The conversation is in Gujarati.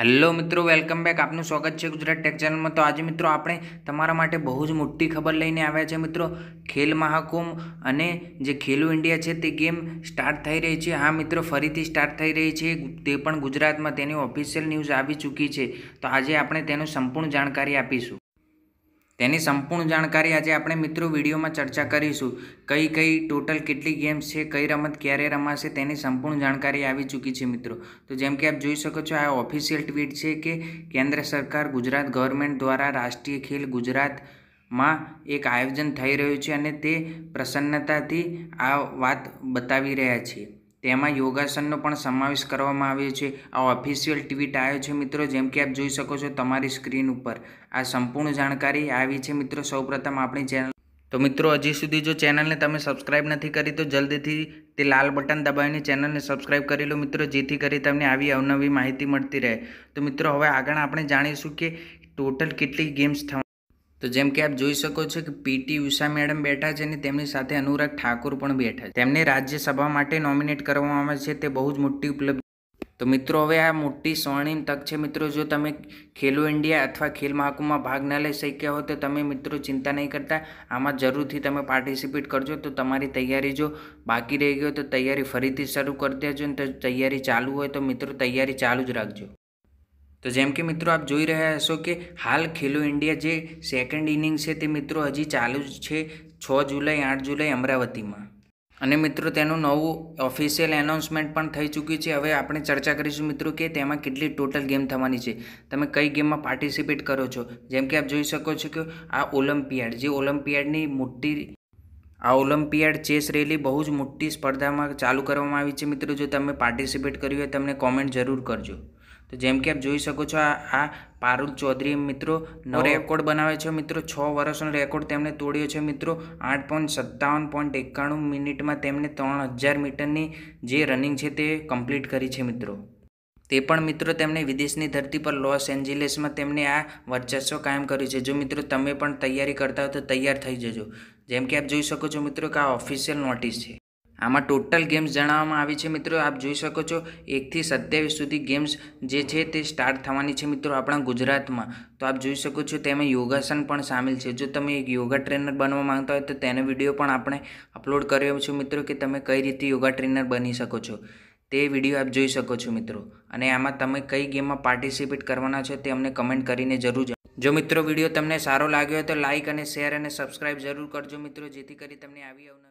હેલો મિત્રો વેલકમ બેક આપનું સ્વાગત છે ગુજરાત ટેક ચેનલમાં તો આજે મિત્રો આપણે તમારા માટે બહુ જ મોટી ખબર લઈને આવ્યા છે મિત્રો ખેલ મહાકુંભ અને જે ખેલો ઇન્ડિયા છે તે ગેમ સ્ટાર્ટ થઈ રહી છે હા મિત્રો ફરીથી સ્ટાર્ટ થઈ રહી છે તે પણ ગુજરાતમાં તેની ઓફિશિયલ ન્યૂઝ આવી ચૂકી છે તો આજે આપણે તેનું સંપૂર્ણ જાણકારી આપીશું તેની સંપૂર્ણ જાણકારી આજે આપણે મિત્રો વિડીયોમાં ચર્ચા કરીશું કઈ કઈ ટોટલ કેટલી ગેમ્સ છે કઈ રમત ક્યારે રમાશે તેની સંપૂર્ણ જાણકારી આવી ચૂકી છે મિત્રો તો જેમ કે આપ જોઈ શકો છો આ ઓફિશિયલ ટ્વીટ છે કે કેન્દ્ર સરકાર ગુજરાત ગવર્મેન્ટ દ્વારા રાષ્ટ્રીય ખેલ ગુજરાતમાં એક આયોજન થઈ રહ્યું છે અને તે પ્રસન્નતાથી આ વાત બતાવી રહ્યા છીએ તેમાં યોગાસનનો પણ સમાવેશ કરવામાં આવ્યો છે આ ઓફિશિયલ ટ્વીટ આવ્યો છે મિત્રો જેમ કે આપ જોઈ શકો છો તમારી સ્ક્રીન ઉપર આ સંપૂર્ણ જાણકારી આવી છે મિત્રો સૌપ્રથમ આપણી ચેનલ તો મિત્રો હજી સુધી જો ચેનલને તમે સબસ્ક્રાઈબ નથી કરી તો જલ્દીથી તે લાલ બટન દબાવીને ચેનલને સબસ્ક્રાઇબ કરી લો મિત્રો જેથી કરી તમને આવી અવનવી માહિતી મળતી રહે તો મિત્રો હવે આગળ આપણે જાણીશું કે ટોટલ કેટલી ગેમ્સ થવા તો જેમ કે આપ જોઈ શકો છો કે પીટી ઉષા મેડમ બેઠા છે અને તેમની સાથે અનુરાગ ઠાકુર પણ બેઠા છે તેમને રાજ્યસભા માટે નોમિનેટ કરવામાં આવે છે તે બહુ જ મોટી ઉપલબ્ધ તો મિત્રો હવે આ મોટી સ્વર્ણિમ તક છે મિત્રો જો તમે ખેલો ઇન્ડિયા અથવા ખેલ મહાકુંભમાં ભાગ ન લઈ શક્યા હો તો તમે મિત્રો ચિંતા નહીં કરતા આમાં જરૂરથી તમે પાર્ટિસિપેટ કરજો તો તમારી તૈયારી જો બાકી રહી ગયો તો તૈયારી ફરીથી શરૂ કરી દેજો ને તો તૈયારી ચાલુ હોય તો મિત્રો તૈયારી ચાલુ જ રાખજો તો જેમ કે મિત્રો આપ જોઈ રહ્યા હશો કે હાલ ખેલો ઇન્ડિયા જે સેકન્ડ ઇનિંગ છે તે મિત્રો હજી ચાલુ જ છે છ જુલાઈ આઠ જુલાઈ અમરાવતીમાં અને મિત્રો તેનું નવું ઓફિશિયલ એનાઉન્સમેન્ટ પણ થઈ ચૂક્યું છે હવે આપણે ચર્ચા કરીશું મિત્રો કે તેમાં કેટલી ટોટલ ગેમ થવાની છે તમે કઈ ગેમમાં પાર્ટિસિપેટ કરો છો જેમ કે આપ જોઈ શકો છો કે આ ઓલિમ્પિયાડ જે ઓલિમ્પિયાડની મોટી આ ઓલિમ્પિયાડ ચેસ રેલી બહુ જ મોટી સ્પર્ધામાં ચાલુ કરવામાં આવી છે મિત્રો જો તમે પાર્ટિસિપેટ કર્યું હોય તમને કોમેન્ટ જરૂર કરજો તો જેમ કે આપ જોઈ શકો છો આ પારૂલ ચૌધરી મિત્રો નવો રેકોર્ડ બનાવે છે મિત્રો છ વર્ષનો રેકોર્ડ તેમણે તોડ્યો છે મિત્રો આઠ પોઈન્ટ સત્તાવન પોઈન્ટ એકાણું મિનિટમાં તેમણે ત્રણ હજાર મીટરની જે રનિંગ છે તે કમ્પ્લીટ કરી છે મિત્રો તે પણ મિત્રો તેમણે વિદેશની ધરતી પર લોસ એન્જિલેસમાં તેમણે આ વર્ચસ્વ કાયમ કર્યું છે જો મિત્રો તમે પણ તૈયારી કરતા હો તો તૈયાર થઈ જજો જેમ કે આપ જોઈ શકો છો મિત્રો કે આ ઓફિશિયલ નોટિસ છે આમાં ટોટલ ગેમ્સ જણાવવામાં આવી છે મિત્રો આપ જોઈ શકો છો એકથી સત્યાવીસ સુધી ગેમ્સ જે છે તે સ્ટાર્ટ થવાની છે મિત્રો આપણા ગુજરાતમાં તો આપ જોઈ શકો છો તેમાં યોગાસન પણ સામેલ છે જો તમે એક યોગા ટ્રેનર બનવા માંગતા હોય તો તેનો વિડીયો પણ આપણે અપલોડ કર્યો છું મિત્રો કે તમે કઈ રીતે યોગા ટ્રેનર બની શકો છો તે વિડીયો આપ જોઈ શકો છો મિત્રો અને આમાં તમે કઈ ગેમમાં પાર્ટિસિપેટ કરવાના છો તે અમને કમેન્ટ કરીને જરૂર જો મિત્રો વિડીયો તમને સારો લાગ્યો હોય તો લાઇક અને શેર અને સબસ્ક્રાઇબ જરૂર કરજો મિત્રો જેથી કરી તમને આવી આવનાર